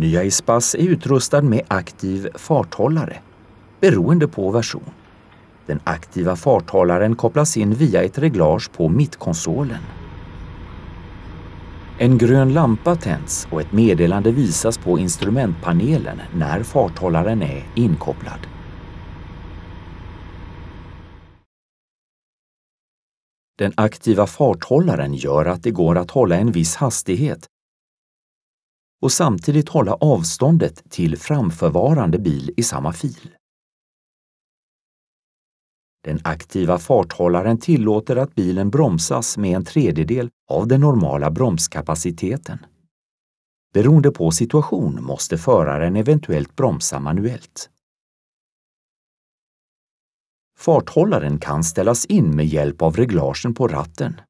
Nya Ispass är utrustad med aktiv farthållare, beroende på version. Den aktiva farthållaren kopplas in via ett reglage på mittkonsolen. En grön lampa tänds och ett meddelande visas på instrumentpanelen när farthållaren är inkopplad. Den aktiva farthållaren gör att det går att hålla en viss hastighet och samtidigt hålla avståndet till framförvarande bil i samma fil. Den aktiva farthållaren tillåter att bilen bromsas med en tredjedel av den normala bromskapaciteten. Beroende på situation måste föraren eventuellt bromsa manuellt. Farthållaren kan ställas in med hjälp av reglagen på ratten.